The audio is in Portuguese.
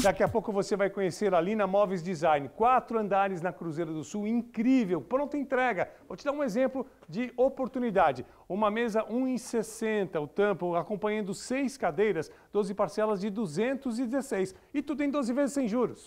Daqui a pouco você vai conhecer a Lina Móveis Design. Quatro andares na Cruzeiro do Sul, incrível, pronta entrega. Vou te dar um exemplo de oportunidade. Uma mesa 1,60, em o tampo acompanhando seis cadeiras, 12 parcelas de 216 e tudo em 12 vezes sem juros.